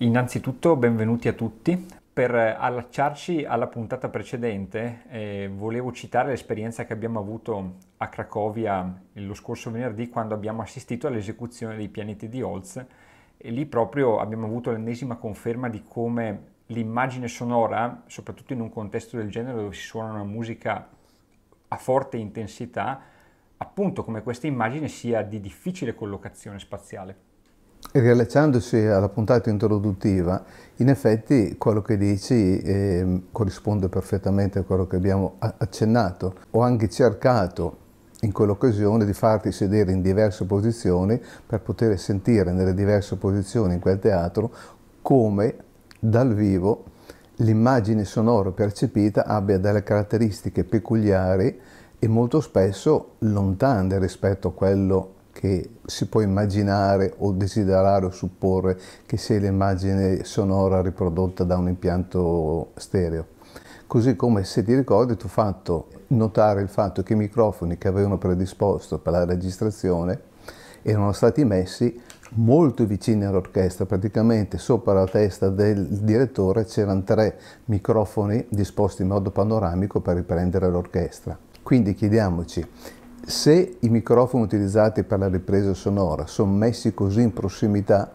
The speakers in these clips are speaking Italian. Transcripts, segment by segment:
Innanzitutto benvenuti a tutti. Per eh, allacciarci alla puntata precedente eh, volevo citare l'esperienza che abbiamo avuto a Cracovia lo scorso venerdì quando abbiamo assistito all'esecuzione dei pianeti di Holz e lì proprio abbiamo avuto l'ennesima conferma di come l'immagine sonora, soprattutto in un contesto del genere dove si suona una musica a forte intensità, appunto come questa immagine sia di difficile collocazione spaziale. Riallacciandosi alla puntata introduttiva, in effetti quello che dici eh, corrisponde perfettamente a quello che abbiamo accennato. Ho anche cercato in quell'occasione di farti sedere in diverse posizioni per poter sentire nelle diverse posizioni in quel teatro come dal vivo l'immagine sonora percepita abbia delle caratteristiche peculiari e molto spesso lontane rispetto a quello che si può immaginare o desiderare o supporre che sia l'immagine sonora riprodotta da un impianto stereo. Così come se ti ricordi ti ho fatto notare il fatto che i microfoni che avevano predisposto per la registrazione erano stati messi molto vicini all'orchestra, praticamente sopra la testa del direttore c'erano tre microfoni disposti in modo panoramico per riprendere l'orchestra. Quindi chiediamoci, se i microfoni utilizzati per la ripresa sonora sono messi così in prossimità,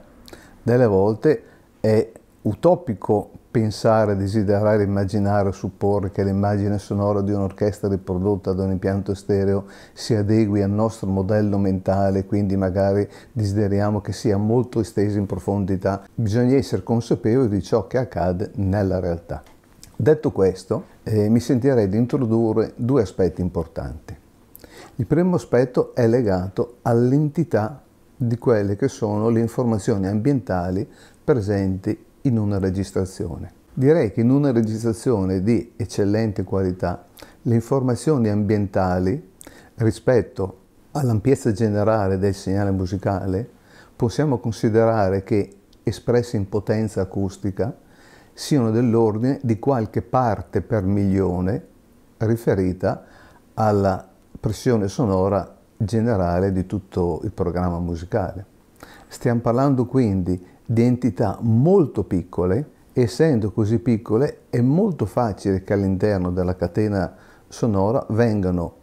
delle volte è utopico pensare, desiderare, immaginare, supporre che l'immagine sonora di un'orchestra riprodotta da un impianto stereo si adegui al nostro modello mentale, quindi magari desideriamo che sia molto estesa in profondità. Bisogna essere consapevoli di ciò che accade nella realtà. Detto questo, eh, mi sentirei di introdurre due aspetti importanti. Il primo aspetto è legato all'entità di quelle che sono le informazioni ambientali presenti in una registrazione. Direi che in una registrazione di eccellente qualità le informazioni ambientali rispetto all'ampiezza generale del segnale musicale possiamo considerare che espresse in potenza acustica siano dell'ordine di qualche parte per milione riferita alla pressione sonora generale di tutto il programma musicale. Stiamo parlando quindi di entità molto piccole, essendo così piccole è molto facile che all'interno della catena sonora vengano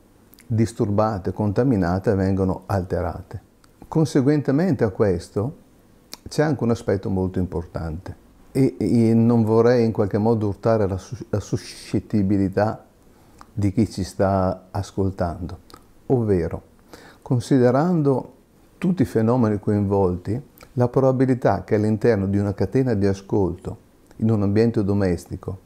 disturbate, contaminate, vengano alterate. Conseguentemente a questo c'è anche un aspetto molto importante e, e non vorrei in qualche modo urtare la, la suscettibilità di chi ci sta ascoltando, ovvero considerando tutti i fenomeni coinvolti, la probabilità che all'interno di una catena di ascolto, in un ambiente domestico,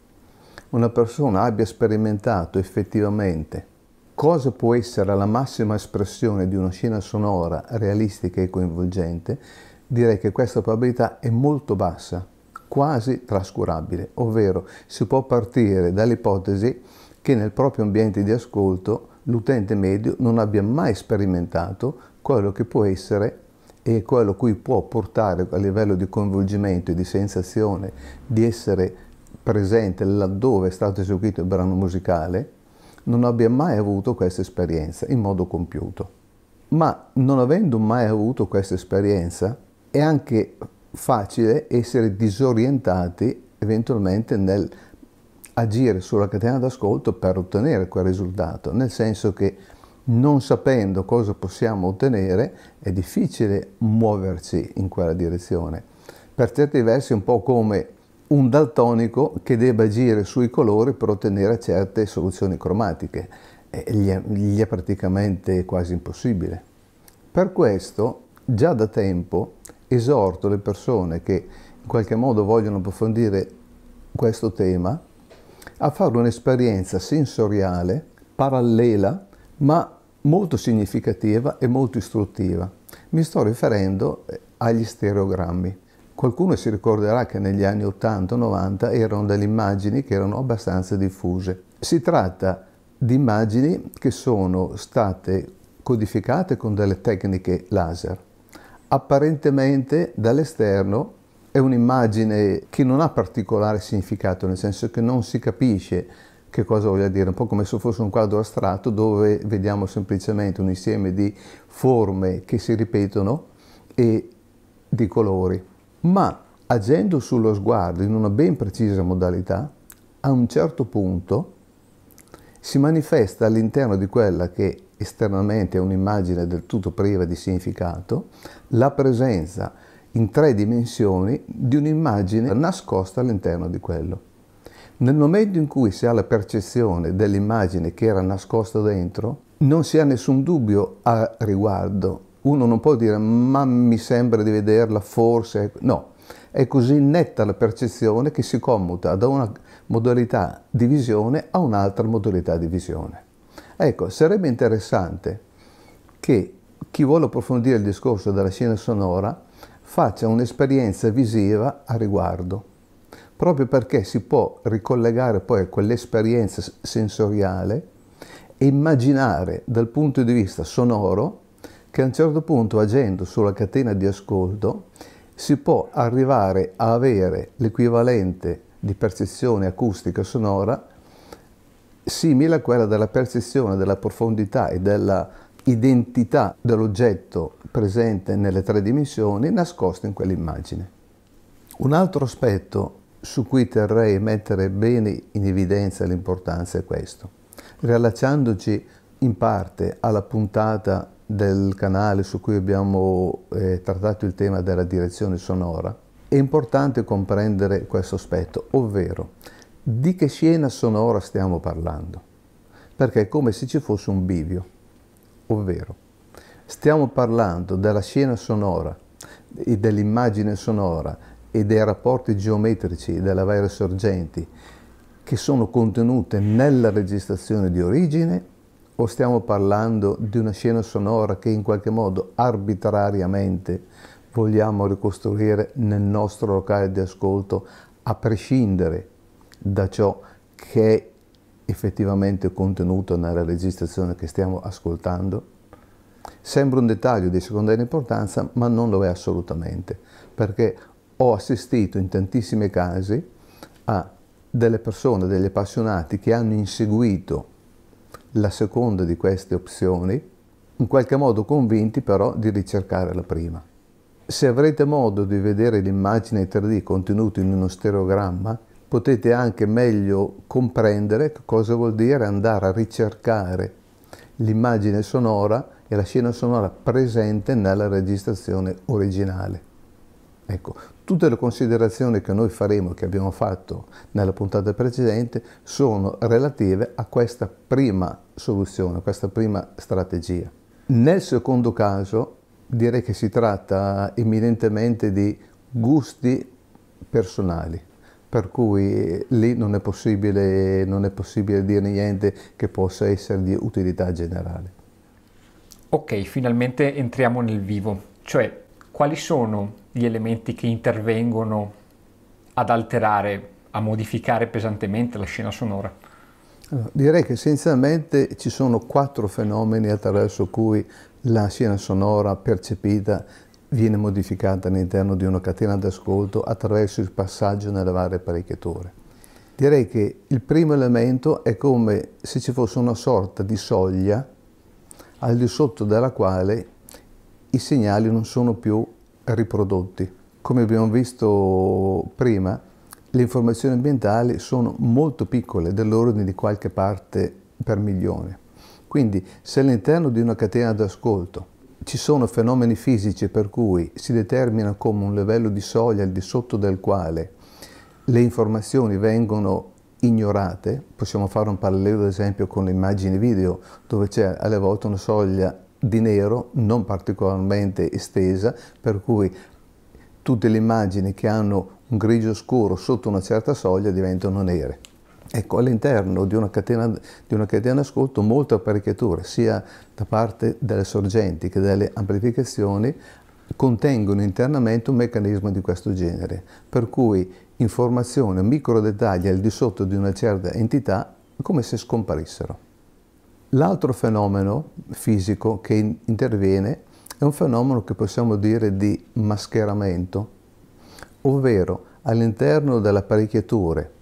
una persona abbia sperimentato effettivamente cosa può essere la massima espressione di una scena sonora realistica e coinvolgente, direi che questa probabilità è molto bassa, quasi trascurabile, ovvero si può partire dall'ipotesi che nel proprio ambiente di ascolto l'utente medio non abbia mai sperimentato quello che può essere e quello cui può portare a livello di coinvolgimento e di sensazione di essere presente laddove è stato eseguito il brano musicale, non abbia mai avuto questa esperienza in modo compiuto. Ma non avendo mai avuto questa esperienza, è anche facile essere disorientati eventualmente nel agire sulla catena d'ascolto per ottenere quel risultato, nel senso che non sapendo cosa possiamo ottenere è difficile muoverci in quella direzione. Per certi versi è un po' come un daltonico che debba agire sui colori per ottenere certe soluzioni cromatiche, gli è, gli è praticamente quasi impossibile. Per questo già da tempo esorto le persone che in qualche modo vogliono approfondire questo tema a fare un'esperienza sensoriale parallela ma molto significativa e molto istruttiva. Mi sto riferendo eh, agli stereogrammi. Qualcuno si ricorderà che negli anni 80-90 erano delle immagini che erano abbastanza diffuse. Si tratta di immagini che sono state codificate con delle tecniche laser. Apparentemente dall'esterno è un'immagine che non ha particolare significato, nel senso che non si capisce che cosa voglia dire, un po' come se fosse un quadro astratto dove vediamo semplicemente un insieme di forme che si ripetono e di colori. Ma agendo sullo sguardo in una ben precisa modalità, a un certo punto si manifesta all'interno di quella che esternamente è un'immagine del tutto priva di significato, la presenza di in tre dimensioni di un'immagine nascosta all'interno di quello. Nel momento in cui si ha la percezione dell'immagine che era nascosta dentro, non si ha nessun dubbio a riguardo. Uno non può dire ma mi sembra di vederla, forse... No, è così netta la percezione che si commuta da una modalità di visione a un'altra modalità di visione. Ecco, sarebbe interessante che chi vuole approfondire il discorso della scena sonora faccia un'esperienza visiva a riguardo, proprio perché si può ricollegare poi a quell'esperienza sensoriale e immaginare dal punto di vista sonoro che a un certo punto agendo sulla catena di ascolto si può arrivare a avere l'equivalente di percezione acustica sonora simile a quella della percezione della profondità e della identità dell'oggetto presente nelle tre dimensioni nascosto in quell'immagine. Un altro aspetto su cui terrei mettere bene in evidenza l'importanza è questo. Rilacciandoci in parte alla puntata del canale su cui abbiamo eh, trattato il tema della direzione sonora, è importante comprendere questo aspetto, ovvero di che scena sonora stiamo parlando, perché è come se ci fosse un bivio. Ovvero, stiamo parlando della scena sonora e dell'immagine sonora e dei rapporti geometrici delle varie sorgenti che sono contenute nella registrazione di origine o stiamo parlando di una scena sonora che in qualche modo arbitrariamente vogliamo ricostruire nel nostro locale di ascolto a prescindere da ciò che è effettivamente contenuto nella registrazione che stiamo ascoltando? Sembra un dettaglio di secondaria importanza, ma non lo è assolutamente, perché ho assistito in tantissimi casi a delle persone, degli appassionati che hanno inseguito la seconda di queste opzioni, in qualche modo convinti però di ricercare la prima. Se avrete modo di vedere l'immagine 3D contenuta in uno stereogramma, potete anche meglio comprendere cosa vuol dire andare a ricercare l'immagine sonora e la scena sonora presente nella registrazione originale. Ecco, tutte le considerazioni che noi faremo, che abbiamo fatto nella puntata precedente, sono relative a questa prima soluzione, a questa prima strategia. Nel secondo caso direi che si tratta eminentemente di gusti personali per cui lì non è possibile, non è possibile dire niente che possa essere di utilità generale. Ok, finalmente entriamo nel vivo, cioè quali sono gli elementi che intervengono ad alterare, a modificare pesantemente la scena sonora? direi che essenzialmente ci sono quattro fenomeni attraverso cui la scena sonora percepita viene modificata all'interno di una catena d'ascolto attraverso il passaggio nelle varie apparecchiature. Direi che il primo elemento è come se ci fosse una sorta di soglia al di sotto della quale i segnali non sono più riprodotti. Come abbiamo visto prima, le informazioni ambientali sono molto piccole, dell'ordine di qualche parte per milione. Quindi se all'interno di una catena d'ascolto ci sono fenomeni fisici per cui si determina come un livello di soglia al di sotto del quale le informazioni vengono ignorate, possiamo fare un parallelo ad esempio con le immagini video dove c'è alle volte una soglia di nero non particolarmente estesa per cui tutte le immagini che hanno un grigio scuro sotto una certa soglia diventano nere. Ecco, all'interno di una catena d'ascolto molte apparecchiature, sia da parte delle sorgenti che delle amplificazioni, contengono internamente un meccanismo di questo genere, per cui informazioni o micro dettagli al di sotto di una certa entità come se scomparissero. L'altro fenomeno fisico che interviene è un fenomeno che possiamo dire di mascheramento, ovvero all'interno delle apparecchiature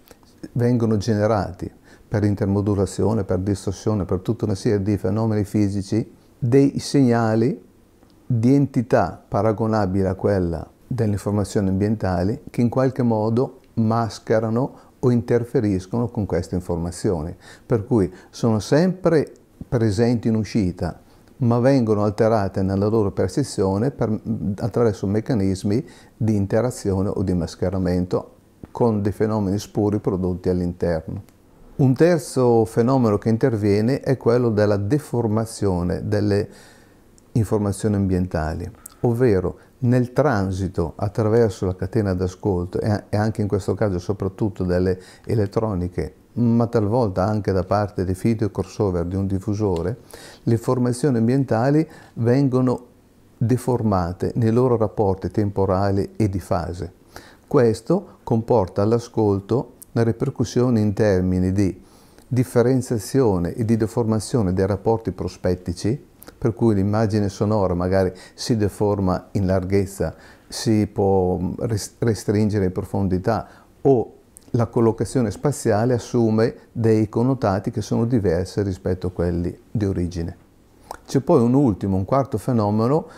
vengono generati per intermodulazione, per distorsione, per tutta una serie di fenomeni fisici, dei segnali di entità paragonabile a quella delle informazioni ambientali che in qualche modo mascherano o interferiscono con queste informazioni. Per cui sono sempre presenti in uscita, ma vengono alterate nella loro percezione per, attraverso meccanismi di interazione o di mascheramento con dei fenomeni spuri prodotti all'interno. Un terzo fenomeno che interviene è quello della deformazione delle informazioni ambientali, ovvero nel transito attraverso la catena d'ascolto e anche in questo caso soprattutto delle elettroniche, ma talvolta anche da parte dei feed e crossover di un diffusore, le informazioni ambientali vengono deformate nei loro rapporti temporali e di fase. Questo comporta all'ascolto una ripercussione in termini di differenziazione e di deformazione dei rapporti prospettici, per cui l'immagine sonora magari si deforma in larghezza, si può mm, restringere in profondità o la collocazione spaziale assume dei connotati che sono diversi rispetto a quelli di origine. C'è poi un ultimo, un quarto fenomeno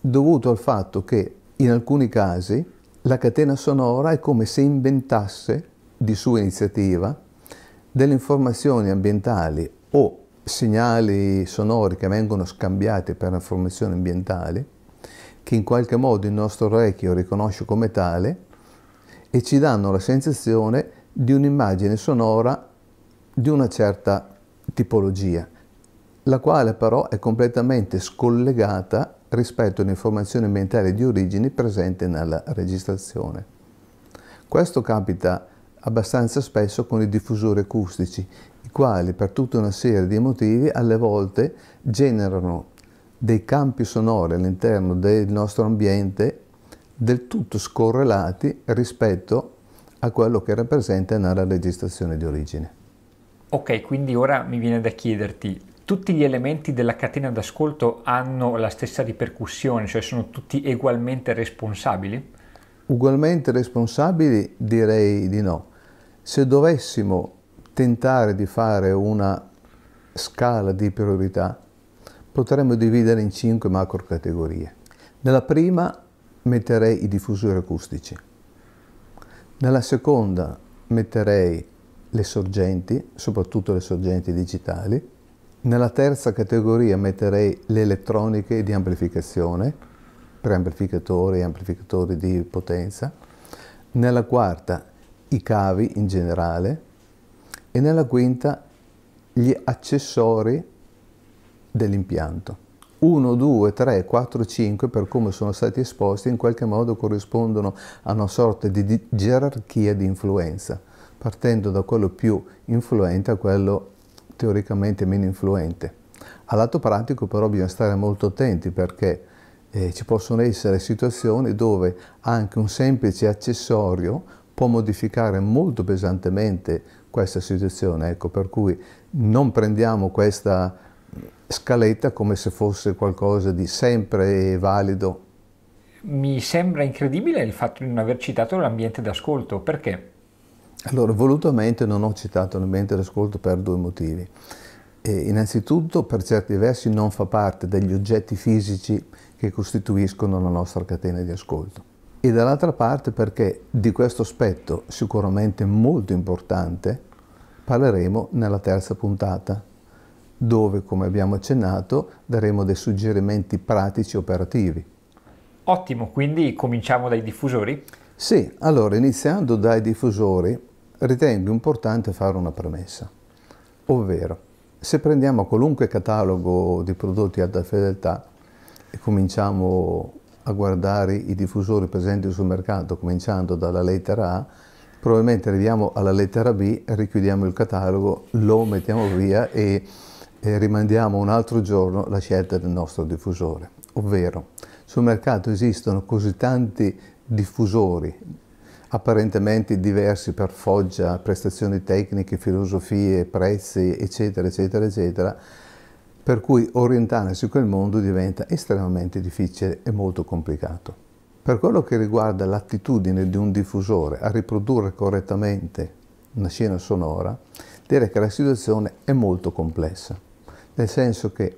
dovuto al fatto che in alcuni casi la catena sonora è come se inventasse, di sua iniziativa, delle informazioni ambientali o segnali sonori che vengono scambiati per informazioni ambientali, che in qualche modo il nostro orecchio riconosce come tale e ci danno la sensazione di un'immagine sonora di una certa tipologia, la quale però è completamente scollegata rispetto all'informazione ambientale di origine presente nella registrazione. Questo capita abbastanza spesso con i diffusori acustici, i quali per tutta una serie di motivi alle volte generano dei campi sonori all'interno del nostro ambiente del tutto scorrelati rispetto a quello che era presente nella registrazione di origine. Ok, quindi ora mi viene da chiederti tutti gli elementi della catena d'ascolto hanno la stessa ripercussione, cioè sono tutti ugualmente responsabili? Ugualmente responsabili direi di no. Se dovessimo tentare di fare una scala di priorità, potremmo dividere in cinque macro categorie. Nella prima metterei i diffusori acustici, nella seconda metterei le sorgenti, soprattutto le sorgenti digitali, nella terza categoria metterei le elettroniche di amplificazione, preamplificatori e amplificatori di potenza. Nella quarta i cavi in generale e nella quinta gli accessori dell'impianto. 1, 2, 3, 4, 5 per come sono stati esposti in qualche modo corrispondono a una sorta di gerarchia di influenza, partendo da quello più influente a quello teoricamente meno influente. lato pratico però bisogna stare molto attenti perché eh, ci possono essere situazioni dove anche un semplice accessorio può modificare molto pesantemente questa situazione, ecco, per cui non prendiamo questa scaletta come se fosse qualcosa di sempre valido. Mi sembra incredibile il fatto di non aver citato l'ambiente d'ascolto, perché allora, volutamente non ho citato l'ambiente d'ascolto per due motivi. E innanzitutto, per certi versi, non fa parte degli oggetti fisici che costituiscono la nostra catena di ascolto. E dall'altra parte perché di questo aspetto sicuramente molto importante parleremo nella terza puntata, dove, come abbiamo accennato, daremo dei suggerimenti pratici e operativi. Ottimo, quindi cominciamo dai diffusori? Sì, allora iniziando dai diffusori, ritengo importante fare una premessa, ovvero se prendiamo qualunque catalogo di prodotti ad alta fedeltà e cominciamo a guardare i diffusori presenti sul mercato, cominciando dalla lettera A, probabilmente arriviamo alla lettera B, richiudiamo il catalogo, lo mettiamo via e, e rimandiamo un altro giorno la scelta del nostro diffusore. Ovvero, sul mercato esistono così tanti diffusori apparentemente diversi per foggia, prestazioni tecniche, filosofie, prezzi, eccetera, eccetera, eccetera, per cui orientarsi in quel mondo diventa estremamente difficile e molto complicato. Per quello che riguarda l'attitudine di un diffusore a riprodurre correttamente una scena sonora, direi che la situazione è molto complessa, nel senso che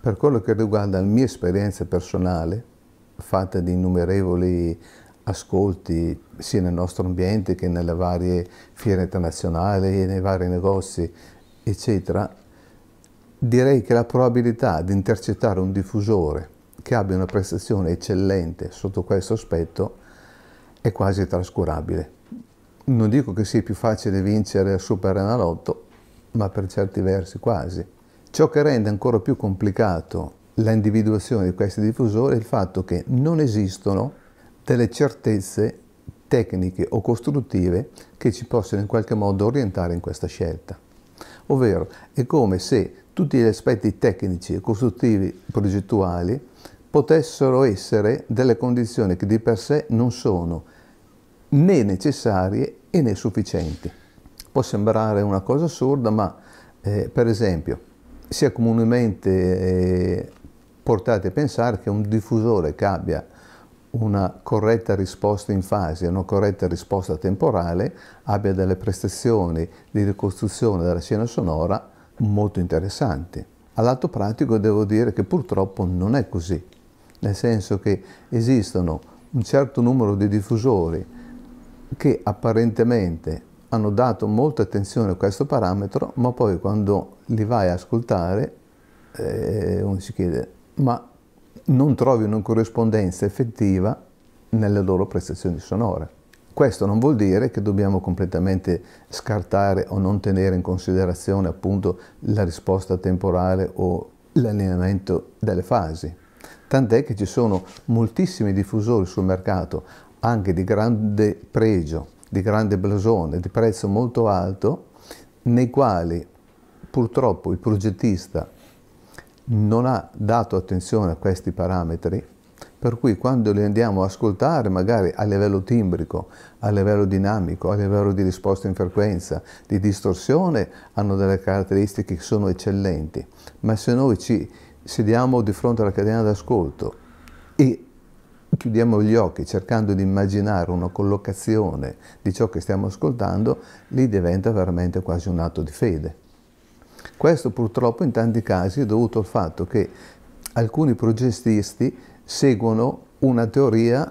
per quello che riguarda la mia esperienza personale, fatta di innumerevoli ascolti sia nel nostro ambiente che nelle varie fiere internazionali, nei vari negozi, eccetera, direi che la probabilità di intercettare un diffusore che abbia una prestazione eccellente sotto questo aspetto è quasi trascurabile. Non dico che sia più facile vincere il Super Analotto, ma per certi versi quasi. Ciò che rende ancora più complicato l'individuazione di questi diffusori è il fatto che non esistono delle certezze tecniche o costruttive che ci possono in qualche modo orientare in questa scelta. Ovvero è come se tutti gli aspetti tecnici e costruttivi progettuali potessero essere delle condizioni che di per sé non sono né necessarie né sufficienti. Può sembrare una cosa assurda, ma eh, per esempio si è comunemente eh, portati a pensare che un diffusore che abbia una corretta risposta in fase, una corretta risposta temporale, abbia delle prestazioni di ricostruzione della scena sonora molto interessanti. All'atto pratico devo dire che purtroppo non è così, nel senso che esistono un certo numero di diffusori che apparentemente hanno dato molta attenzione a questo parametro, ma poi quando li vai a ascoltare eh, uno si chiede ma non trovi una corrispondenza effettiva nelle loro prestazioni sonore. Questo non vuol dire che dobbiamo completamente scartare o non tenere in considerazione appunto la risposta temporale o l'allineamento delle fasi. Tant'è che ci sono moltissimi diffusori sul mercato, anche di grande pregio, di grande blasone, di prezzo molto alto, nei quali purtroppo il progettista non ha dato attenzione a questi parametri, per cui quando li andiamo a ascoltare, magari a livello timbrico, a livello dinamico, a livello di risposta in frequenza, di distorsione, hanno delle caratteristiche che sono eccellenti, ma se noi ci sediamo di fronte alla catena d'ascolto e chiudiamo gli occhi cercando di immaginare una collocazione di ciò che stiamo ascoltando, lì diventa veramente quasi un atto di fede. Questo purtroppo in tanti casi è dovuto al fatto che alcuni progettisti seguono una teoria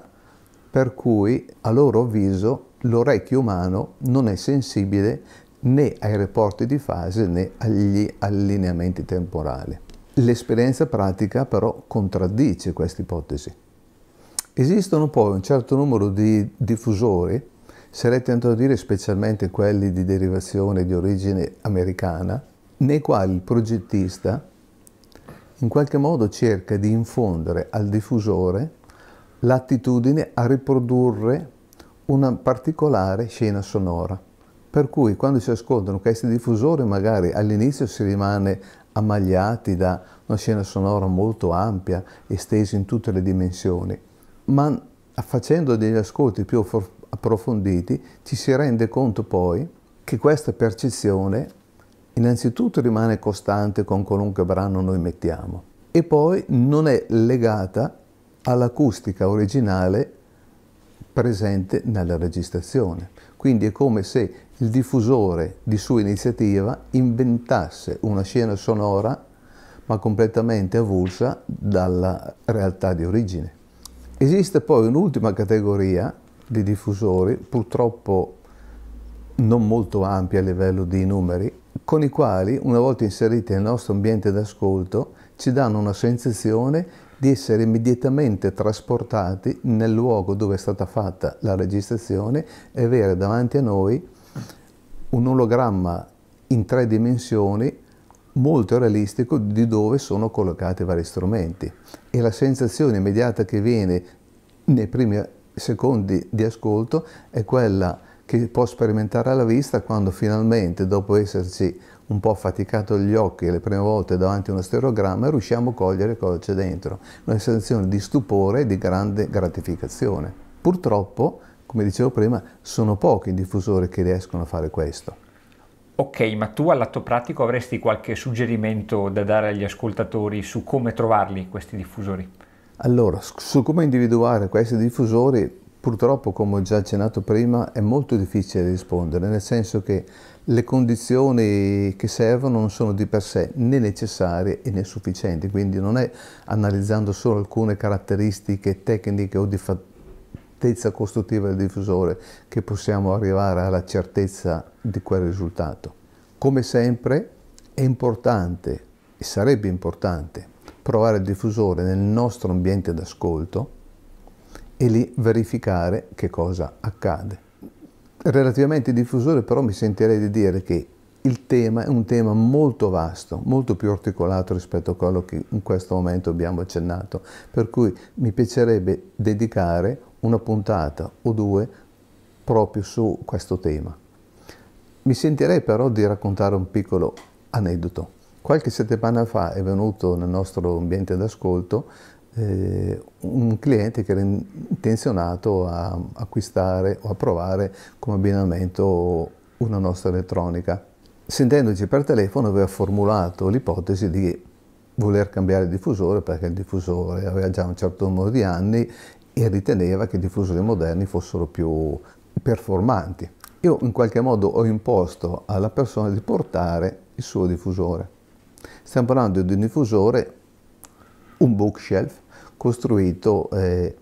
per cui a loro avviso l'orecchio umano non è sensibile né ai rapporti di fase né agli allineamenti temporali. L'esperienza pratica però contraddice questa ipotesi. Esistono poi un certo numero di diffusori, sarei tentato di dire specialmente quelli di derivazione di origine americana, nei quali il progettista in qualche modo cerca di infondere al diffusore l'attitudine a riprodurre una particolare scena sonora. Per cui quando si ascoltano questi diffusori magari all'inizio si rimane ammagliati da una scena sonora molto ampia, estesa in tutte le dimensioni, ma facendo degli ascolti più approfonditi ci si rende conto poi che questa percezione innanzitutto rimane costante con qualunque brano noi mettiamo e poi non è legata all'acustica originale presente nella registrazione. Quindi è come se il diffusore di sua iniziativa inventasse una scena sonora ma completamente avulsa dalla realtà di origine. Esiste poi un'ultima categoria di diffusori, purtroppo non molto ampia a livello di numeri, con i quali, una volta inseriti nel nostro ambiente d'ascolto, ci danno una sensazione di essere immediatamente trasportati nel luogo dove è stata fatta la registrazione e avere davanti a noi un ologramma in tre dimensioni molto realistico di dove sono collocati i vari strumenti e la sensazione immediata che viene nei primi secondi di ascolto è quella che può sperimentare alla vista quando finalmente, dopo esserci un po' faticato gli occhi le prime volte davanti a uno stereogramma, riusciamo a cogliere cosa c'è dentro. Una sensazione di stupore e di grande gratificazione. Purtroppo, come dicevo prima, sono pochi i diffusori che riescono a fare questo. Ok, ma tu all'atto pratico avresti qualche suggerimento da dare agli ascoltatori su come trovarli questi diffusori? Allora, su come individuare questi diffusori Purtroppo, come ho già accennato prima, è molto difficile rispondere, nel senso che le condizioni che servono non sono di per sé né necessarie né sufficienti, quindi non è analizzando solo alcune caratteristiche tecniche o di fattezza costruttiva del diffusore che possiamo arrivare alla certezza di quel risultato. Come sempre è importante e sarebbe importante provare il diffusore nel nostro ambiente d'ascolto e lì verificare che cosa accade. Relativamente ai diffusori però mi sentirei di dire che il tema è un tema molto vasto, molto più articolato rispetto a quello che in questo momento abbiamo accennato, per cui mi piacerebbe dedicare una puntata o due proprio su questo tema. Mi sentirei però di raccontare un piccolo aneddoto. Qualche settimana fa è venuto nel nostro ambiente d'ascolto eh, un cliente che era intenzionato a acquistare o a provare come abbinamento una nostra elettronica. Sentendoci per telefono aveva formulato l'ipotesi di voler cambiare il diffusore perché il diffusore aveva già un certo numero di anni e riteneva che i diffusori moderni fossero più performanti. Io in qualche modo ho imposto alla persona di portare il suo diffusore. Stiamo parlando di un diffusore, un bookshelf, costruito eh,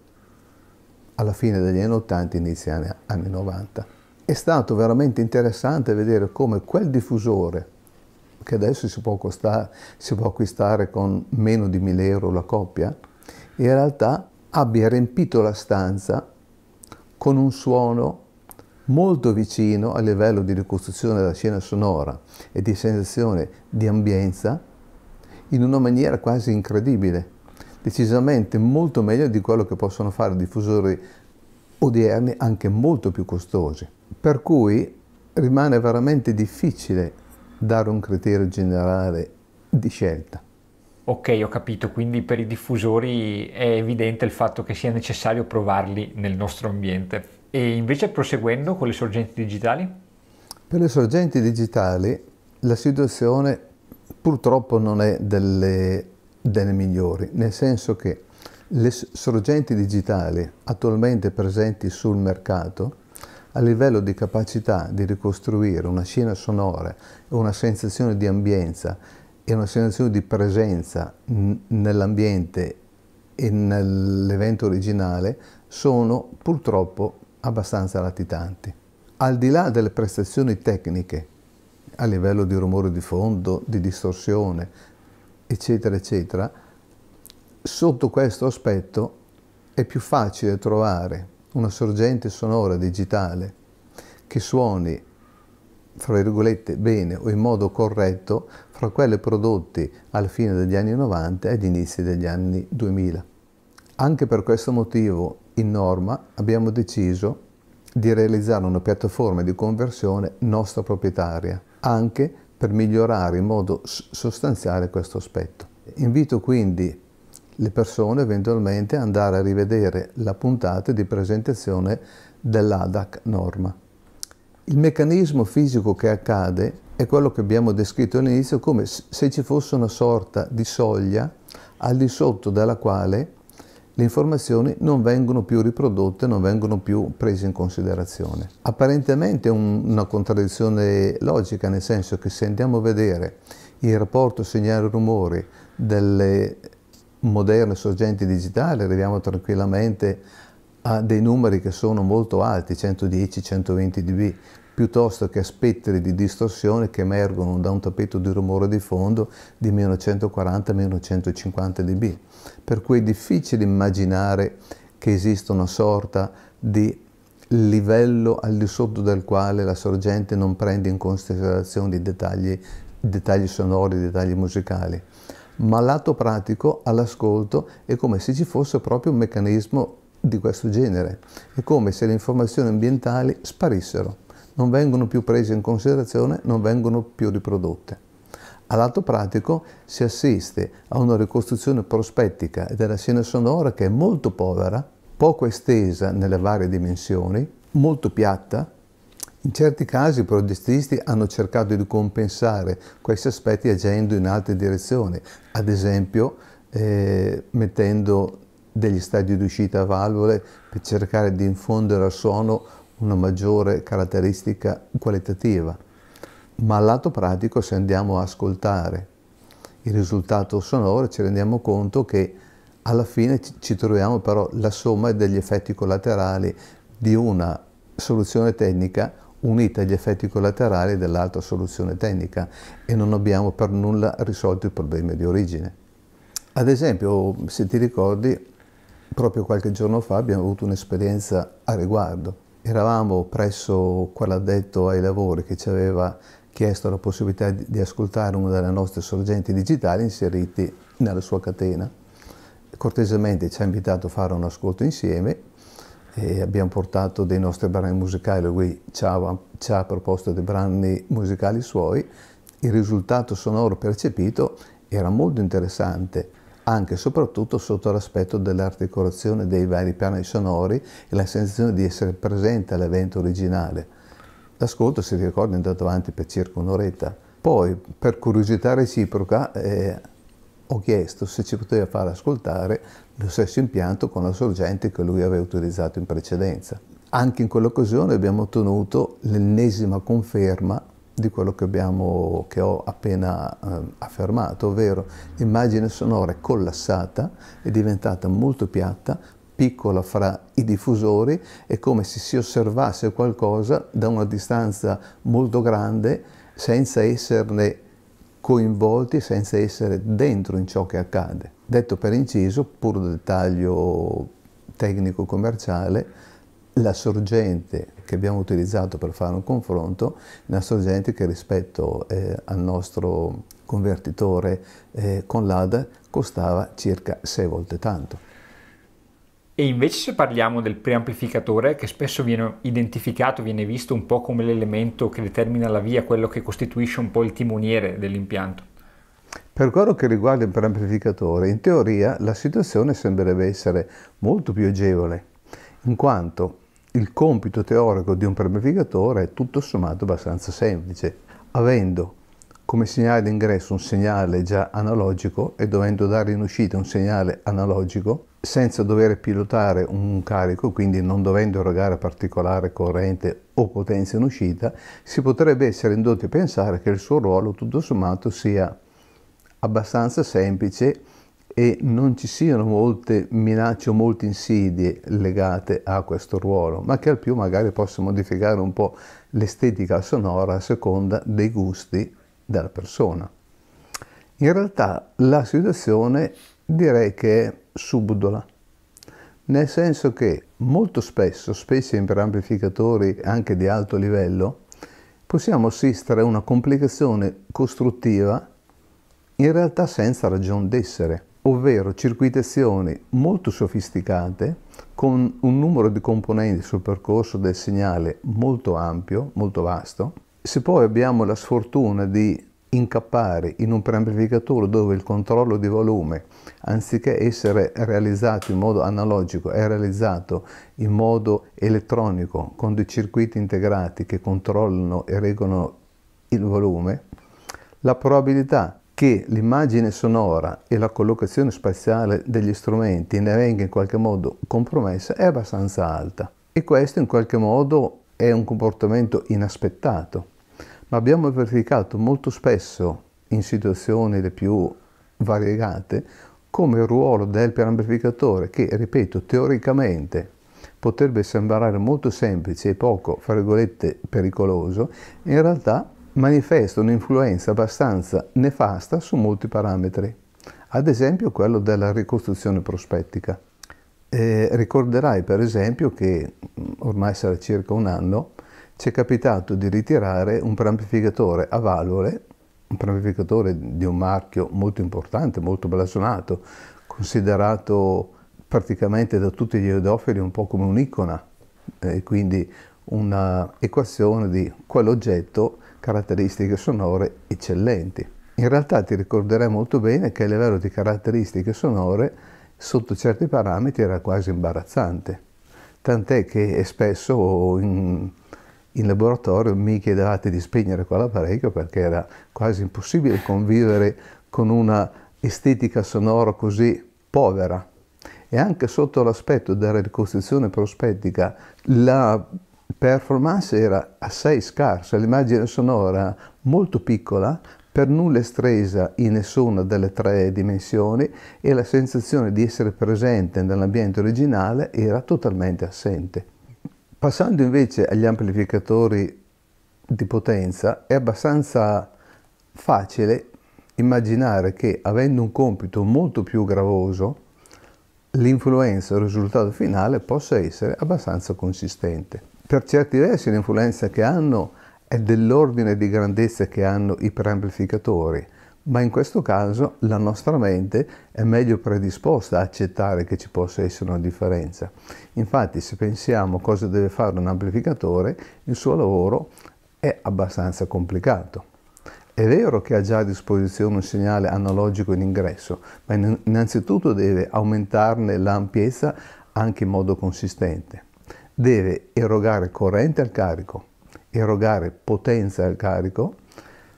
alla fine degli anni 80, inizio anni, anni 90. È stato veramente interessante vedere come quel diffusore, che adesso si può, costare, si può acquistare con meno di 1000 euro la coppia, in realtà abbia riempito la stanza con un suono molto vicino a livello di ricostruzione della scena sonora e di sensazione di ambienza in una maniera quasi incredibile decisamente molto meglio di quello che possono fare diffusori odierni anche molto più costosi. Per cui rimane veramente difficile dare un criterio generale di scelta. Ok, ho capito, quindi per i diffusori è evidente il fatto che sia necessario provarli nel nostro ambiente. E invece proseguendo con le sorgenti digitali? Per le sorgenti digitali la situazione purtroppo non è delle delle migliori, nel senso che le sorgenti digitali attualmente presenti sul mercato a livello di capacità di ricostruire una scena sonora, una sensazione di ambienza e una sensazione di presenza nell'ambiente e nell'evento originale sono purtroppo abbastanza latitanti. Al di là delle prestazioni tecniche, a livello di rumore di fondo, di distorsione, eccetera, eccetera, sotto questo aspetto è più facile trovare una sorgente sonora digitale che suoni, fra virgolette, bene o in modo corretto fra quelle prodotte alla fine degli anni 90 ed inizi degli anni 2000. Anche per questo motivo in norma abbiamo deciso di realizzare una piattaforma di conversione nostra proprietaria, anche per per migliorare in modo sostanziale questo aspetto. Invito quindi le persone eventualmente ad andare a rivedere la puntata di presentazione dell'ADAC norma. Il meccanismo fisico che accade è quello che abbiamo descritto all'inizio come se ci fosse una sorta di soglia al di sotto della quale le informazioni non vengono più riprodotte, non vengono più prese in considerazione. Apparentemente è un, una contraddizione logica, nel senso che se andiamo a vedere il rapporto segnale-rumore delle moderne sorgenti digitali, arriviamo tranquillamente a dei numeri che sono molto alti, 110-120 dB, piuttosto che a spettri di distorsione che emergono da un tappeto di rumore di fondo di meno 140 meno 150 dB. Per cui è difficile immaginare che esista una sorta di livello al di sotto del quale la sorgente non prende in considerazione i dettagli, dettagli sonori, i dettagli musicali. Ma lato pratico, all'ascolto, è come se ci fosse proprio un meccanismo di questo genere. È come se le informazioni ambientali sparissero non vengono più prese in considerazione, non vengono più riprodotte. All'atto pratico si assiste a una ricostruzione prospettica della scena sonora che è molto povera, poco estesa nelle varie dimensioni, molto piatta. In certi casi i progettisti hanno cercato di compensare questi aspetti agendo in altre direzioni, ad esempio eh, mettendo degli stadi di uscita a valvole per cercare di infondere al suono una maggiore caratteristica qualitativa, ma al lato pratico se andiamo a ascoltare il risultato sonoro ci rendiamo conto che alla fine ci troviamo però la somma degli effetti collaterali di una soluzione tecnica unita agli effetti collaterali dell'altra soluzione tecnica e non abbiamo per nulla risolto il problema di origine. Ad esempio, se ti ricordi, proprio qualche giorno fa abbiamo avuto un'esperienza a riguardo eravamo presso quell'addetto ai lavori che ci aveva chiesto la possibilità di ascoltare una delle nostre sorgenti digitali inseriti nella sua catena. Cortesemente ci ha invitato a fare un ascolto insieme e abbiamo portato dei nostri brani musicali, lui ci ha, ci ha proposto dei brani musicali suoi, il risultato sonoro percepito era molto interessante anche e soprattutto sotto l'aspetto dell'articolazione dei vari piani sonori e la sensazione di essere presente all'evento originale. L'ascolto, si ricorda, è andato avanti per circa un'oretta. Poi, per curiosità reciproca, eh, ho chiesto se ci poteva far ascoltare lo stesso impianto con la sorgente che lui aveva utilizzato in precedenza. Anche in quell'occasione abbiamo ottenuto l'ennesima conferma di quello che, abbiamo, che ho appena eh, affermato, ovvero l'immagine sonora è collassata, è diventata molto piatta, piccola fra i diffusori, è come se si osservasse qualcosa da una distanza molto grande senza esserne coinvolti, senza essere dentro in ciò che accade. Detto per inciso, pur dettaglio tecnico-commerciale, la sorgente che abbiamo utilizzato per fare un confronto, una sorgente che rispetto eh, al nostro convertitore eh, con l'ADA costava circa 6 volte tanto. E invece se parliamo del preamplificatore, che spesso viene identificato, viene visto un po' come l'elemento che determina la via, quello che costituisce un po' il timoniere dell'impianto. Per quello che riguarda il preamplificatore, in teoria la situazione sembrerebbe essere molto più agevole, in quanto il compito teorico di un premefigatore è tutto sommato abbastanza semplice, avendo come segnale d'ingresso un segnale già analogico e dovendo dare in uscita un segnale analogico senza dover pilotare un carico, quindi non dovendo erogare particolare corrente o potenza in uscita, si potrebbe essere indotti a pensare che il suo ruolo tutto sommato sia abbastanza semplice e non ci siano molte minacce o molte insidie legate a questo ruolo, ma che al più magari possa modificare un po' l'estetica sonora a seconda dei gusti della persona. In realtà la situazione direi che è subdola, nel senso che molto spesso, specie per amplificatori anche di alto livello, possiamo assistere a una complicazione costruttiva in realtà senza ragion d'essere ovvero circuitazioni molto sofisticate con un numero di componenti sul percorso del segnale molto ampio, molto vasto. Se poi abbiamo la sfortuna di incappare in un preamplificatore dove il controllo di volume, anziché essere realizzato in modo analogico, è realizzato in modo elettronico con dei circuiti integrati che controllano e regolano il volume, la probabilità che l'immagine sonora e la collocazione spaziale degli strumenti ne venga in qualche modo compromessa è abbastanza alta e questo in qualche modo è un comportamento inaspettato, ma abbiamo verificato molto spesso in situazioni le più variegate come il ruolo del preamplificatore che, ripeto, teoricamente potrebbe sembrare molto semplice e poco, fra virgolette, pericoloso, in realtà manifesta un'influenza abbastanza nefasta su molti parametri, ad esempio quello della ricostruzione prospettica. Eh, ricorderai per esempio che mm, ormai sarà circa un anno ci è capitato di ritirare un preamplificatore a valvole, un preamplificatore di un marchio molto importante, molto blasonato, considerato praticamente da tutti gli eudofili un po' come un'icona, eh, quindi una equazione di quell'oggetto caratteristiche sonore eccellenti. In realtà ti ricorderai molto bene che il livello di caratteristiche sonore sotto certi parametri era quasi imbarazzante, tant'è che spesso in, in laboratorio mi chiedevate di spegnere quell'apparecchio perché era quasi impossibile convivere con una estetica sonora così povera. E anche sotto l'aspetto della ricostruzione prospettica, la performance era assai scarsa, l'immagine sonora molto piccola, per nulla estresa in nessuna delle tre dimensioni e la sensazione di essere presente nell'ambiente originale era totalmente assente. Passando invece agli amplificatori di potenza è abbastanza facile immaginare che avendo un compito molto più gravoso l'influenza il risultato finale possa essere abbastanza consistente per certi versi l'influenza che hanno è dell'ordine di grandezza che hanno i preamplificatori, ma in questo caso la nostra mente è meglio predisposta a accettare che ci possa essere una differenza. Infatti se pensiamo cosa deve fare un amplificatore, il suo lavoro è abbastanza complicato. È vero che ha già a disposizione un segnale analogico in ingresso, ma innanzitutto deve aumentarne l'ampiezza anche in modo consistente deve erogare corrente al carico, erogare potenza al carico,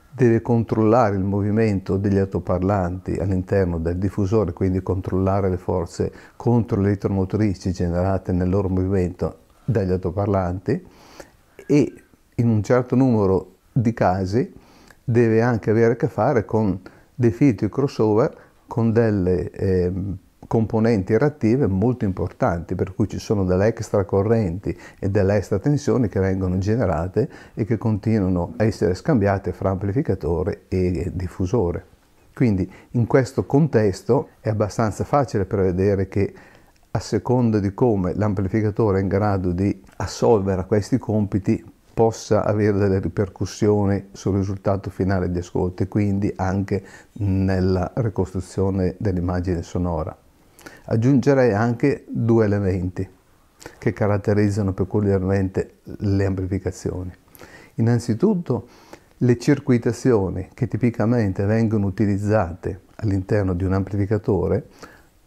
deve controllare il movimento degli altoparlanti all'interno del diffusore, quindi controllare le forze contro le elettromotrici generate nel loro movimento dagli altoparlanti e in un certo numero di casi deve anche avere a che fare con dei filtri crossover con delle eh, componenti reattive molto importanti, per cui ci sono delle extra correnti e delle extra tensioni che vengono generate e che continuano a essere scambiate fra amplificatore e diffusore. Quindi in questo contesto è abbastanza facile prevedere che a seconda di come l'amplificatore è in grado di assolvere a questi compiti possa avere delle ripercussioni sul risultato finale di ascolto e quindi anche nella ricostruzione dell'immagine sonora aggiungerei anche due elementi che caratterizzano peculiarmente le amplificazioni. Innanzitutto le circuitazioni che tipicamente vengono utilizzate all'interno di un amplificatore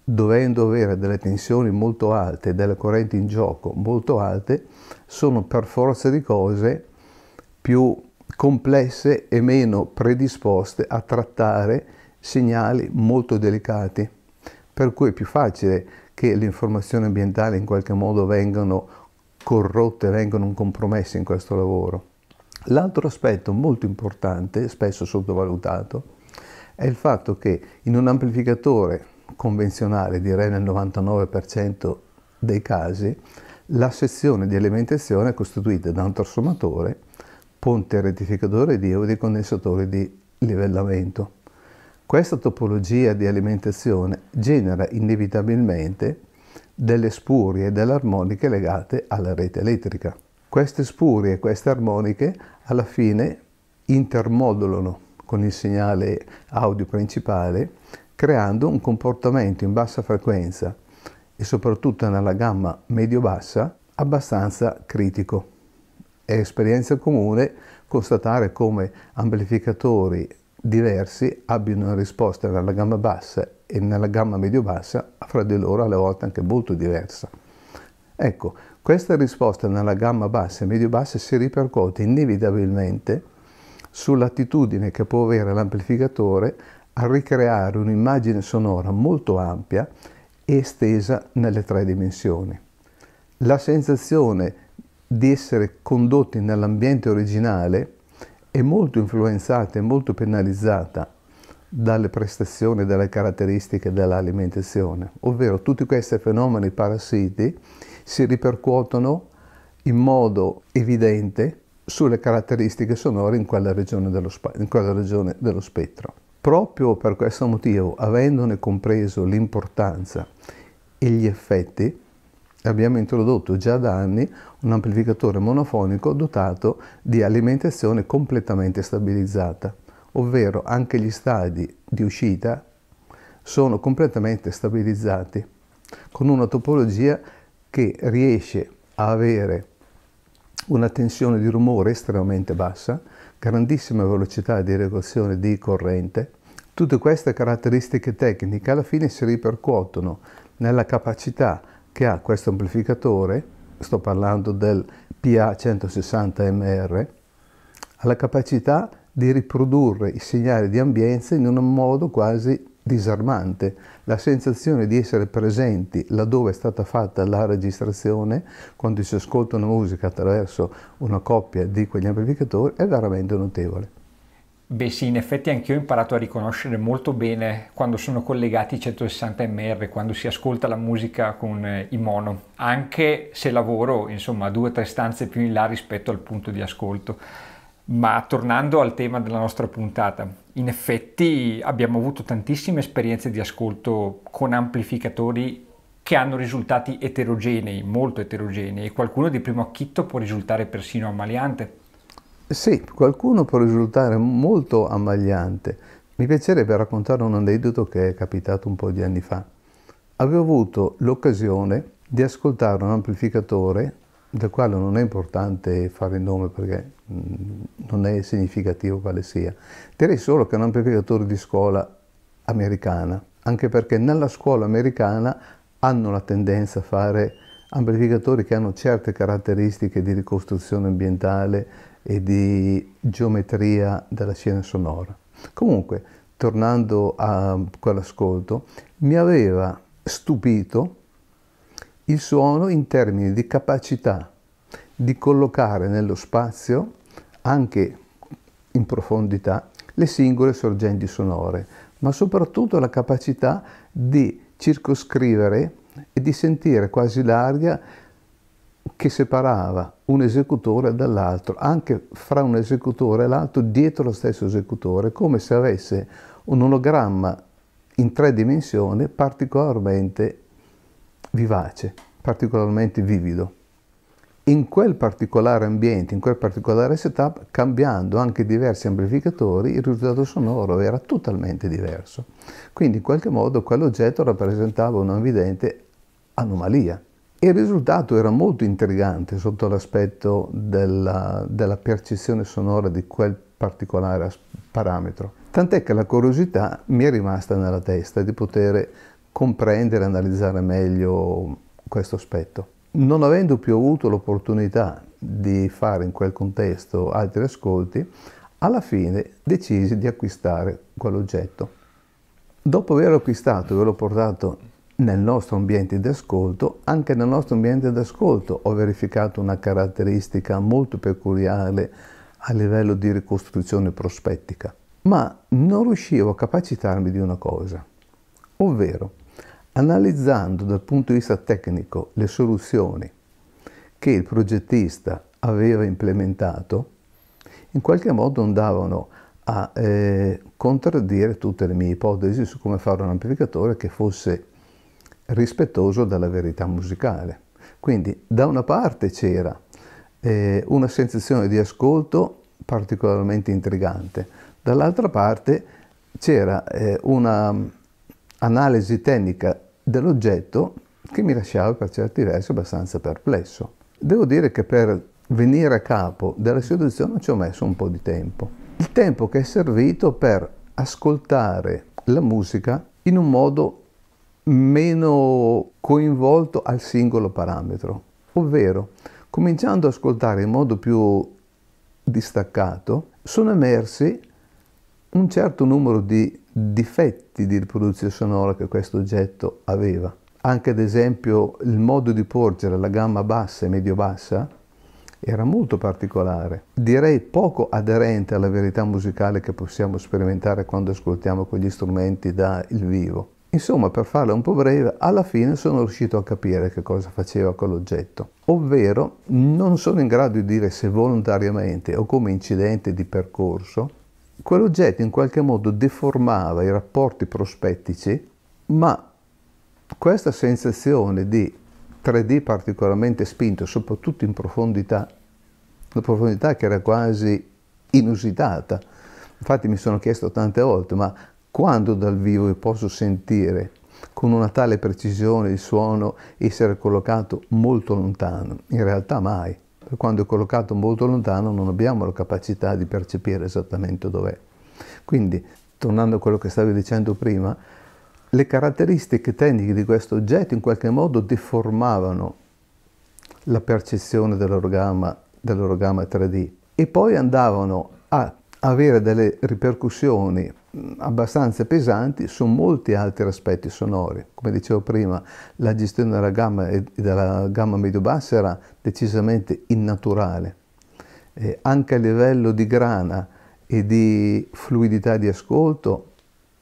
dovendo avere delle tensioni molto alte, delle correnti in gioco molto alte, sono per forza di cose più complesse e meno predisposte a trattare segnali molto delicati per cui è più facile che le informazioni ambientali in qualche modo vengano corrotte, vengano compromesse in questo lavoro. L'altro aspetto molto importante, spesso sottovalutato, è il fatto che in un amplificatore convenzionale, direi nel 99% dei casi, la sezione di alimentazione è costituita da un trasformatore, ponte rettificatore diodo e condensatore di livellamento. Questa topologia di alimentazione genera inevitabilmente delle spurie e delle armoniche legate alla rete elettrica. Queste spurie e queste armoniche alla fine intermodulano con il segnale audio principale creando un comportamento in bassa frequenza e soprattutto nella gamma medio-bassa abbastanza critico. È esperienza comune constatare come amplificatori diversi abbiano una risposta nella gamma bassa e nella gamma medio-bassa fra di loro alle volte anche molto diversa. Ecco, questa risposta nella gamma bassa e medio-bassa si ripercuote inevitabilmente sull'attitudine che può avere l'amplificatore a ricreare un'immagine sonora molto ampia e estesa nelle tre dimensioni. La sensazione di essere condotti nell'ambiente originale è molto influenzata e molto penalizzata dalle prestazioni e dalle caratteristiche dell'alimentazione, ovvero tutti questi fenomeni parassiti si ripercuotono in modo evidente sulle caratteristiche sonore in quella regione dello, in quella regione dello spettro. Proprio per questo motivo, avendone compreso l'importanza e gli effetti, e abbiamo introdotto già da anni un amplificatore monofonico dotato di alimentazione completamente stabilizzata, ovvero anche gli stadi di uscita sono completamente stabilizzati con una topologia che riesce a avere una tensione di rumore estremamente bassa, grandissima velocità di regolazione di corrente. Tutte queste caratteristiche tecniche alla fine si ripercuotono nella capacità che ha questo amplificatore, sto parlando del PA160MR, ha la capacità di riprodurre i segnali di ambienza in un modo quasi disarmante. La sensazione di essere presenti laddove è stata fatta la registrazione, quando si ascolta una musica attraverso una coppia di quegli amplificatori, è veramente notevole. Beh sì, in effetti anch'io ho imparato a riconoscere molto bene quando sono collegati i 160 mR, quando si ascolta la musica con eh, i mono, anche se lavoro insomma due o tre stanze più in là rispetto al punto di ascolto. Ma tornando al tema della nostra puntata, in effetti abbiamo avuto tantissime esperienze di ascolto con amplificatori che hanno risultati eterogenei, molto eterogenei, e qualcuno di primo acchitto può risultare persino ammaliante. Sì, qualcuno può risultare molto ammagliante. Mi piacerebbe raccontare un aneddoto che è capitato un po' di anni fa. Avevo avuto l'occasione di ascoltare un amplificatore, del quale non è importante fare il nome perché mm, non è significativo quale sia. Direi solo che è un amplificatore di scuola americana, anche perché nella scuola americana hanno la tendenza a fare amplificatori che hanno certe caratteristiche di ricostruzione ambientale, e di geometria della scena sonora. Comunque, tornando a quell'ascolto, mi aveva stupito il suono in termini di capacità di collocare nello spazio, anche in profondità, le singole sorgenti sonore, ma soprattutto la capacità di circoscrivere e di sentire quasi l'aria che separava un esecutore dall'altro, anche fra un esecutore e l'altro dietro lo stesso esecutore, come se avesse un ologramma in tre dimensioni particolarmente vivace, particolarmente vivido. In quel particolare ambiente, in quel particolare setup, cambiando anche diversi amplificatori, il risultato sonoro era totalmente diverso. Quindi in qualche modo quell'oggetto rappresentava una evidente anomalia. Il risultato era molto intrigante sotto l'aspetto della, della percezione sonora di quel particolare parametro. Tant'è che la curiosità mi è rimasta nella testa di poter comprendere e analizzare meglio questo aspetto. Non avendo più avuto l'opportunità di fare in quel contesto altri ascolti, alla fine decisi di acquistare quell'oggetto. Dopo averlo acquistato e averlo portato nel nostro ambiente di ascolto, anche nel nostro ambiente di ascolto ho verificato una caratteristica molto peculiare a livello di ricostruzione prospettica, ma non riuscivo a capacitarmi di una cosa, ovvero analizzando dal punto di vista tecnico le soluzioni che il progettista aveva implementato, in qualche modo andavano a eh, contraddire tutte le mie ipotesi su come fare un amplificatore che fosse rispettoso della verità musicale. Quindi da una parte c'era eh, una sensazione di ascolto particolarmente intrigante, dall'altra parte c'era eh, un'analisi mm, tecnica dell'oggetto che mi lasciava per certi versi abbastanza perplesso. Devo dire che per venire a capo della situazione ci ho messo un po' di tempo. Il tempo che è servito per ascoltare la musica in un modo meno coinvolto al singolo parametro, ovvero cominciando ad ascoltare in modo più distaccato, sono emersi un certo numero di difetti di riproduzione sonora che questo oggetto aveva. Anche ad esempio il modo di porgere la gamma bassa e medio-bassa era molto particolare, direi poco aderente alla verità musicale che possiamo sperimentare quando ascoltiamo quegli strumenti dal vivo. Insomma, per farla un po' breve, alla fine sono riuscito a capire che cosa faceva quell'oggetto, ovvero non sono in grado di dire se volontariamente o come incidente di percorso, quell'oggetto in qualche modo deformava i rapporti prospettici, ma questa sensazione di 3D particolarmente spinto, soprattutto in profondità, una profondità che era quasi inusitata, Infatti mi sono chiesto tante volte, ma quando dal vivo posso sentire con una tale precisione il suono essere collocato molto lontano? In realtà mai. quando è collocato molto lontano non abbiamo la capacità di percepire esattamente dov'è. Quindi, tornando a quello che stavi dicendo prima, le caratteristiche tecniche di questo oggetto in qualche modo deformavano la percezione dell'orgama, dell 3D e poi andavano a avere delle ripercussioni abbastanza pesanti su molti altri aspetti sonori. Come dicevo prima, la gestione della gamma della gamma medio-bassa era decisamente innaturale. Eh, anche a livello di grana e di fluidità di ascolto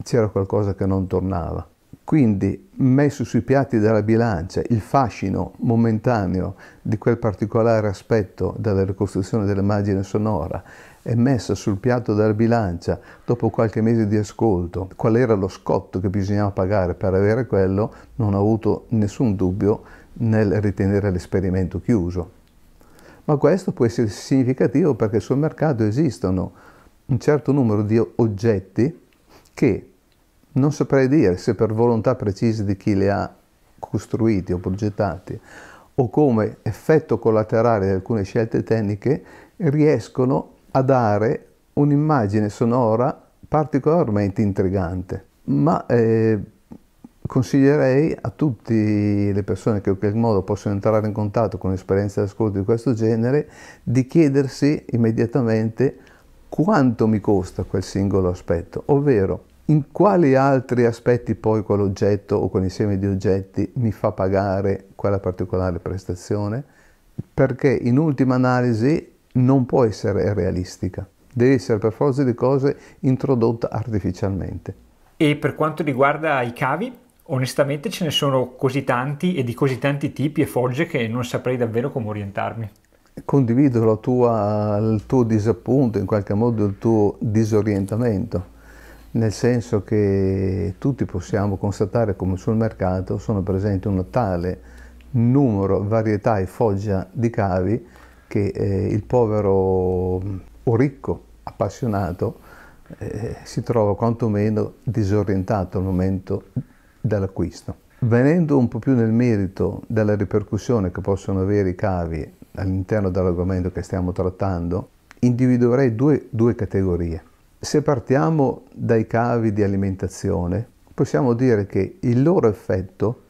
c'era qualcosa che non tornava. Quindi, messo sui piatti della bilancia il fascino momentaneo di quel particolare aspetto della ricostruzione dell'immagine sonora è messa sul piatto della bilancia dopo qualche mese di ascolto, qual era lo scotto che bisognava pagare per avere quello, non ho avuto nessun dubbio nel ritenere l'esperimento chiuso. Ma questo può essere significativo perché sul mercato esistono un certo numero di oggetti che non saprei dire se per volontà precisa di chi li ha costruiti o progettati o come effetto collaterale di alcune scelte tecniche riescono a dare un'immagine sonora particolarmente intrigante, ma eh, consiglierei a tutte le persone che in qualche modo possono entrare in contatto con un'esperienza di ascolto di questo genere di chiedersi immediatamente quanto mi costa quel singolo aspetto, ovvero in quali altri aspetti poi quell'oggetto o quell'insieme di oggetti mi fa pagare quella particolare prestazione, perché in ultima analisi non può essere realistica, deve essere per forza di cose introdotta artificialmente. E per quanto riguarda i cavi, onestamente ce ne sono così tanti e di così tanti tipi e fogge che non saprei davvero come orientarmi. Condivido tua, il tuo disappunto, in qualche modo il tuo disorientamento, nel senso che tutti possiamo constatare come sul mercato sono presenti un tale numero, varietà e foggia di cavi che eh, il povero mm, o ricco appassionato eh, si trova quantomeno disorientato al momento dell'acquisto. Venendo un po' più nel merito della ripercussione che possono avere i cavi all'interno dell'argomento che stiamo trattando, individuerei due, due categorie. Se partiamo dai cavi di alimentazione, possiamo dire che il loro effetto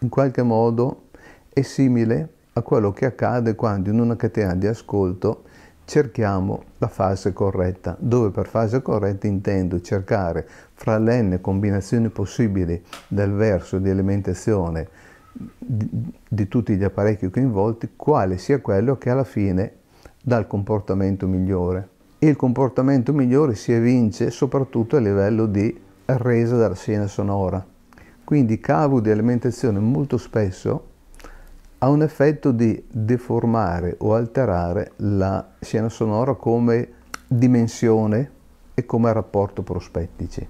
in qualche modo è simile a a quello che accade quando in una catena di ascolto cerchiamo la fase corretta, dove per fase corretta intendo cercare fra le n combinazioni possibili del verso di alimentazione di, di tutti gli apparecchi coinvolti, quale sia quello che alla fine dà il comportamento migliore. Il comportamento migliore si evince soprattutto a livello di resa della scena sonora. Quindi cavo di alimentazione molto spesso ha un effetto di deformare o alterare la scena sonora come dimensione e come rapporto prospettici.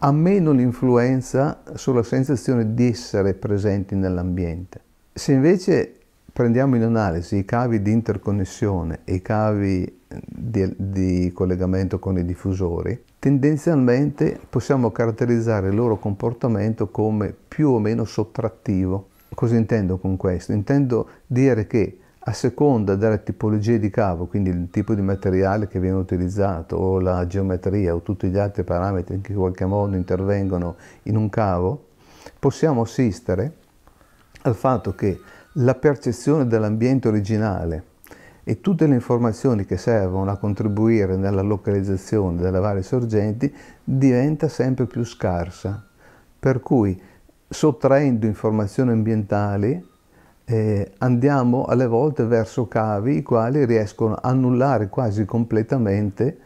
Ha meno l'influenza sulla sensazione di essere presenti nell'ambiente. Se invece prendiamo in analisi i cavi di interconnessione e i cavi di, di collegamento con i diffusori, tendenzialmente possiamo caratterizzare il loro comportamento come più o meno sottrattivo Cosa intendo con questo? Intendo dire che a seconda della tipologia di cavo, quindi il tipo di materiale che viene utilizzato o la geometria o tutti gli altri parametri che in qualche modo intervengono in un cavo, possiamo assistere al fatto che la percezione dell'ambiente originale e tutte le informazioni che servono a contribuire nella localizzazione delle varie sorgenti diventa sempre più scarsa. Per cui sottraendo informazioni ambientali eh, andiamo alle volte verso cavi i quali riescono a annullare quasi completamente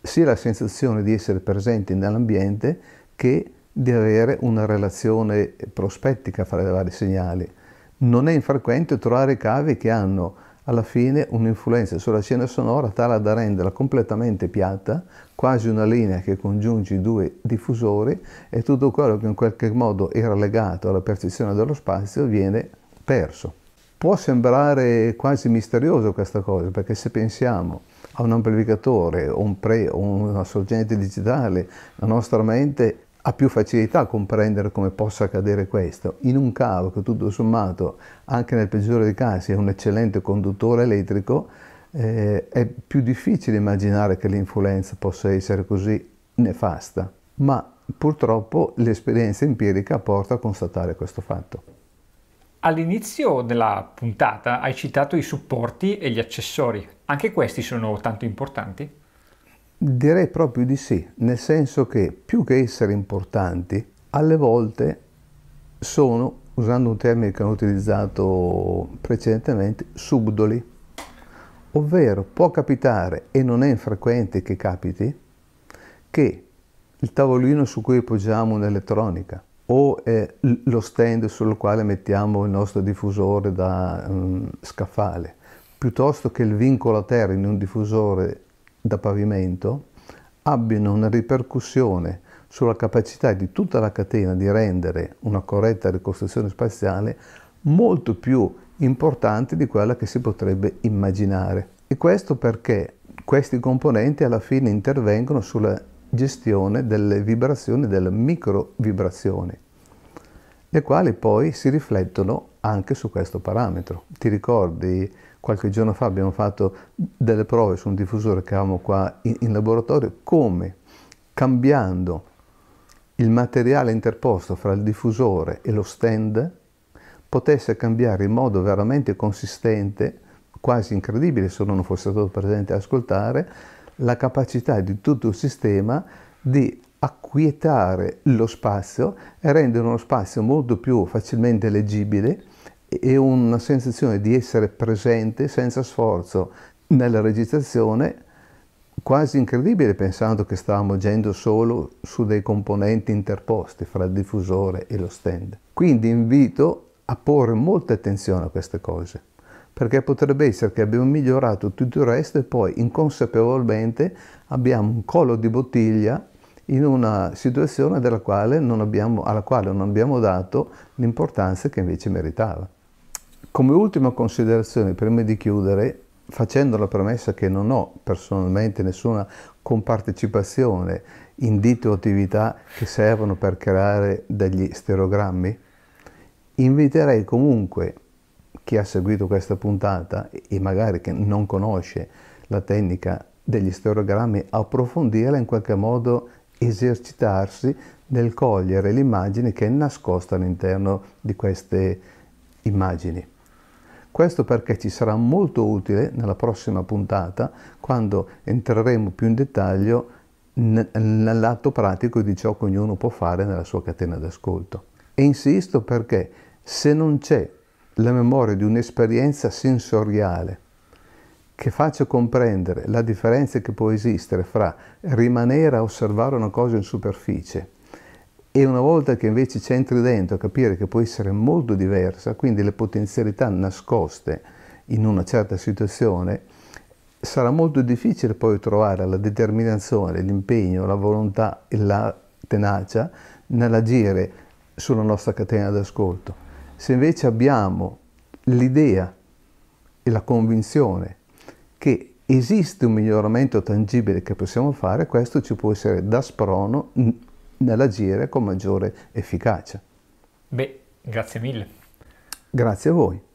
sia la sensazione di essere presenti nell'ambiente che di avere una relazione prospettica fra i vari segnali. Non è infrequente trovare cavi che hanno alla fine un'influenza sulla scena sonora tale da renderla completamente piatta, quasi una linea che congiunge i due diffusori e tutto quello che in qualche modo era legato alla percezione dello spazio viene perso. Può sembrare quasi misterioso questa cosa, perché se pensiamo a un amplificatore, un pre o una sorgente digitale, la nostra mente ha più facilità a comprendere come possa accadere questo, in un cavo che tutto sommato, anche nel peggiore dei casi, è un eccellente conduttore elettrico, eh, è più difficile immaginare che l'influenza possa essere così nefasta, ma purtroppo l'esperienza empirica porta a constatare questo fatto. All'inizio della puntata hai citato i supporti e gli accessori, anche questi sono tanto importanti? Direi proprio di sì, nel senso che più che essere importanti, alle volte sono, usando un termine che hanno utilizzato precedentemente, subdoli. Ovvero può capitare, e non è infrequente che capiti, che il tavolino su cui appoggiamo un'elettronica o eh, lo stand sul quale mettiamo il nostro diffusore da um, scaffale, piuttosto che il vincolo a terra in un diffusore da pavimento abbiano una ripercussione sulla capacità di tutta la catena di rendere una corretta ricostruzione spaziale molto più importante di quella che si potrebbe immaginare. E questo perché questi componenti alla fine intervengono sulla gestione delle vibrazioni, delle microvibrazioni, le quali poi si riflettono anche su questo parametro. Ti ricordi qualche giorno fa abbiamo fatto delle prove su un diffusore che avevamo qua in, in laboratorio, come cambiando il materiale interposto fra il diffusore e lo stand potesse cambiare in modo veramente consistente, quasi incredibile se non fosse stato presente ad ascoltare, la capacità di tutto il sistema di acquietare lo spazio e rendere uno spazio molto più facilmente leggibile e una sensazione di essere presente senza sforzo nella registrazione quasi incredibile pensando che stavamo agendo solo su dei componenti interposti fra il diffusore e lo stand. Quindi invito a porre molta attenzione a queste cose, perché potrebbe essere che abbiamo migliorato tutto il resto e poi inconsapevolmente abbiamo un collo di bottiglia in una situazione quale abbiamo, alla quale non abbiamo dato l'importanza che invece meritava. Come ultima considerazione, prima di chiudere, facendo la premessa che non ho personalmente nessuna compartecipazione in dito o attività che servono per creare degli stereogrammi, inviterei comunque chi ha seguito questa puntata e magari che non conosce la tecnica degli stereogrammi a approfondirla in qualche modo esercitarsi nel cogliere l'immagine che è nascosta all'interno di queste immagini. Questo perché ci sarà molto utile nella prossima puntata quando entreremo più in dettaglio nell'atto pratico di ciò che ognuno può fare nella sua catena d'ascolto. E insisto perché se non c'è la memoria di un'esperienza sensoriale che faccia comprendere la differenza che può esistere fra rimanere a osservare una cosa in superficie e una volta che invece ci entri dentro, a capire che può essere molto diversa, quindi le potenzialità nascoste in una certa situazione, sarà molto difficile poi trovare la determinazione, l'impegno, la volontà e la tenacia nell'agire sulla nostra catena d'ascolto. Se invece abbiamo l'idea e la convinzione che esiste un miglioramento tangibile che possiamo fare, questo ci può essere da sprono nell'agire con maggiore efficacia. Beh, grazie mille. Grazie a voi.